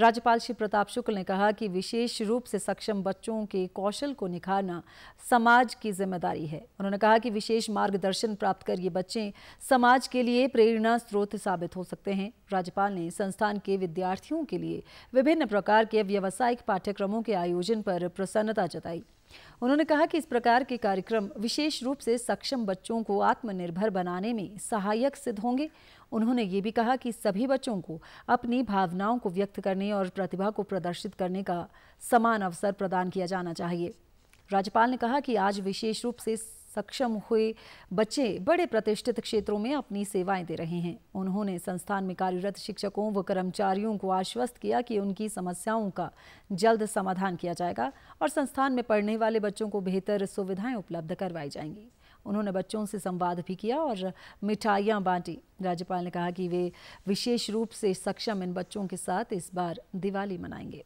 राज्यपाल श्री प्रताप शुक्ल ने कहा कि विशेष रूप से सक्षम बच्चों के कौशल को निखारना समाज की जिम्मेदारी है उन्होंने कहा कि विशेष मार्गदर्शन प्राप्त कर ये बच्चे समाज के लिए प्रेरणा स्रोत साबित हो सकते हैं राज्यपाल ने संस्थान के विद्यार्थियों के लिए विभिन्न प्रकार के व्यावसायिक पाठ्यक्रमों के आयोजन पर प्रसन्नता जताई उन्होंने कहा कि इस प्रकार के कार्यक्रम विशेष रूप से सक्षम बच्चों को आत्मनिर्भर बनाने में सहायक सिद्ध होंगे उन्होंने ये भी कहा कि सभी बच्चों को अपनी भावनाओं को व्यक्त करने और प्रतिभा को प्रदर्शित करने का समान अवसर प्रदान किया जाना चाहिए राज्यपाल ने कहा कि आज विशेष रूप से सक्षम हुए बच्चे बड़े प्रतिष्ठित क्षेत्रों में अपनी सेवाएं दे रहे हैं उन्होंने संस्थान में कार्यरत शिक्षकों व कर्मचारियों को आश्वस्त किया कि उनकी समस्याओं का जल्द समाधान किया जाएगा और संस्थान में पढ़ने वाले बच्चों को बेहतर सुविधाएं उपलब्ध करवाई जाएंगी उन्होंने बच्चों से संवाद भी किया और मिठाइयाँ बांटी राज्यपाल ने कहा कि वे विशेष रूप से सक्षम इन बच्चों के साथ इस बार दिवाली मनाएंगे